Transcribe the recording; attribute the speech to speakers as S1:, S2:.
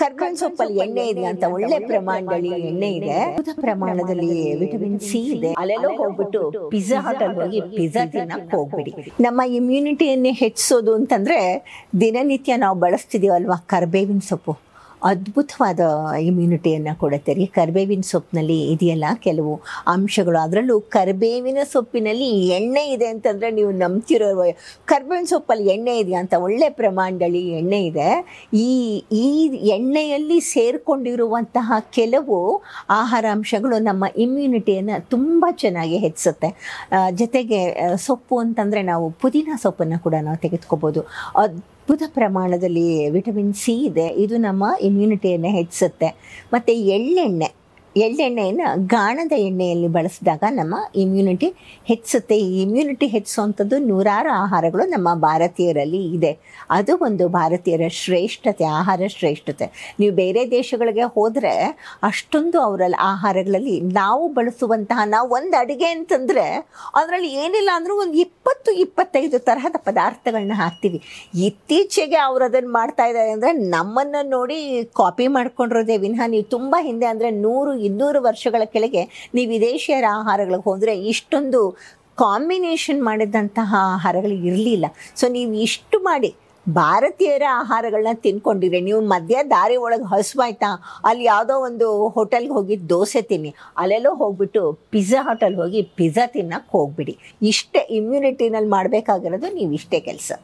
S1: ಸೊಪ್ಪು ಸೊಪ್ಪಲ್ಲಿ ಎಣ್ಣೆ ಇದೆ ಅಂತ ಒಳ್ಳೆ ಪ್ರಮಾಣದಲ್ಲಿ ಎಣ್ಣೆ ಇದೆ ಪ್ರಮಾಣದಲ್ಲಿ ವಿಟಮಿನ್ ಸಿ ಇದೆ ಅಲ್ಲೆಲ್ಲೋ ಹೋಗ್ಬಿಟ್ಟು ಪಿಜ್ಜಾ ಹಾಟಲ್ ಹೋಗಿ ಪಿಜ್ಜಾ ತಿನ್ನಕ್ ಹೋಗ್ಬಿಡಿ ನಮ್ಮ ಇಮ್ಯುನಿಟಿಯನ್ನೇ ಹೆಚ್ಚಿಸೋದು ಅಂತಂದ್ರೆ ದಿನನಿತ್ಯ ನಾವು ಬಳಸ್ತಿದೀವಲ್ವಾ ಕರ್ಬೇವಿನ ಸೊಪ್ಪು ಅದ್ಭುತವಾದ ಇಮ್ಯುನಿಟಿಯನ್ನು ಕೊಡುತ್ತೆ ರೀ ಕರಿಬೇವಿನ ಸೊಪ್ಪಿನಲ್ಲಿ ಇದೆಯಲ್ಲ ಕೆಲವು ಅಂಶಗಳು ಅದರಲ್ಲೂ ಕರಿಬೇವಿನ ಸೊಪ್ಪಿನಲ್ಲಿ ಎಣ್ಣೆ ಇದೆ ಅಂತಂದರೆ ನೀವು ನಂಬ್ತಿರೋ ಕರ್ಬೇವಿನ ಸೊಪ್ಪಲ್ಲಿ ಎಣ್ಣೆ ಇದೆಯಾ ಅಂತ ಒಳ್ಳೆ ಪ್ರಮಾಣದಲ್ಲಿ ಎಣ್ಣೆ ಇದೆ ಈ ಈ ಎಣ್ಣೆಯಲ್ಲಿ ಸೇರಿಕೊಂಡಿರುವಂತಹ ಕೆಲವು ಆಹಾರಾಂಶಗಳು ನಮ್ಮ ಇಮ್ಯುನಿಟಿಯನ್ನು ತುಂಬ ಚೆನ್ನಾಗಿ ಹೆಚ್ಚಿಸುತ್ತೆ ಜೊತೆಗೆ ಸೊಪ್ಪು ಅಂತಂದರೆ ನಾವು ಪುದೀನ ಸೊಪ್ಪನ್ನು ಕೂಡ ನಾವು ತೆಗೆದುಕೋಬೋದು ಅದ್ಭುತ ಪ್ರಮಾಣದಲ್ಲಿ ವಿಟಮಿನ್ ಸಿ ಇದೆ ಇದು ನಮ್ಮ ಇಮ್ಯುನಿಟಿಯನ್ನು ಹೆಚ್ಚಿಸುತ್ತೆ ಮತ್ತು ಎಳ್ಳೆಣ್ಣೆ ಎಳ್ಳೆಣ್ಣೆಯನ್ನು ಗಾಣದ ಎಣ್ಣೆಯಲ್ಲಿ ಬಳಸಿದಾಗ ನಮ್ಮ ಇಮ್ಯುನಿಟಿ ಹೆಚ್ಚುತ್ತೆ ಈ ಇಮ್ಯುನಿಟಿ ಹೆಚ್ಚಿಸುವಂಥದ್ದು ನೂರಾರು ಆಹಾರಗಳು ನಮ್ಮ ಭಾರತೀಯರಲ್ಲಿ ಇದೆ ಅದು ಒಂದು ಭಾರತೀಯರ ಶ್ರೇಷ್ಠತೆ ಆಹಾರ ಶ್ರೇಷ್ಠತೆ ನೀವು ಬೇರೆ ದೇಶಗಳಿಗೆ ಹೋದರೆ ಅಷ್ಟೊಂದು ಅವರಲ್ಲಿ ಆಹಾರಗಳಲ್ಲಿ ನಾವು ಬಳಸುವಂತಹ ನಾವು ಒಂದು ಅಡುಗೆ ಅಂತಂದರೆ ಅದರಲ್ಲಿ ಏನಿಲ್ಲ ಅಂದರೂ ಒಂದು ಇಪ್ಪತ್ತು ಇಪ್ಪತ್ತೈದು ತರಹದ ಪದಾರ್ಥಗಳನ್ನ ಹಾಕ್ತೀವಿ ಇತ್ತೀಚೆಗೆ ಅವರು ಅದನ್ನು ಮಾಡ್ತಾ ಇದ್ದಾರೆ ಅಂದರೆ ನಮ್ಮನ್ನು ನೋಡಿ ಕಾಪಿ ಮಾಡ್ಕೊಂಡಿರೋದೇ ವಿನಃ ನೀವು ತುಂಬ ಹಿಂದೆ ಅಂದರೆ ನೂರು ಇನ್ನೂರು ವರ್ಷಗಳ ಕೆಳಗೆ ನೀವು ವಿದೇಶಿಯರ ಆಹಾರಗಳಿಗೆ ಹೋದರೆ ಇಷ್ಟೊಂದು ಕಾಂಬಿನೇಷನ್ ಮಾಡಿದಂತಹ ಆಹಾರಗಳು ಇರಲಿಲ್ಲ ಸೊ ನೀವು ಇಷ್ಟು ಮಾಡಿ ಭಾರತೀಯರ ಆಹಾರಗಳನ್ನ ತಿನ್ಕೊಂಡಿರಿ ನೀವು ಮಧ್ಯ ದಾರಿ ಒಳಗೆ ಹಸುವಾಯ್ತಾ ಅಲ್ಲಿ ಯಾವುದೋ ಒಂದು ಹೋಟೆಲ್ಗೆ ಹೋಗಿ ದೋಸೆ ತಿನ್ನಿ ಅಲ್ಲೆಲ್ಲೋ ಹೋಗ್ಬಿಟ್ಟು ಪಿಜ್ಜಾ ಹೋಟೆಲ್ಗೆ ಹೋಗಿ ಪಿಜ್ಜಾ ತಿನ್ನಕ್ಕೆ ಹೋಗ್ಬಿಡಿ ಇಷ್ಟೇ ಇಮ್ಯುನಿಟಿನಲ್ಲಿ ಮಾಡಬೇಕಾಗಿರೋದು ನೀವು ಇಷ್ಟೇ ಕೆಲಸ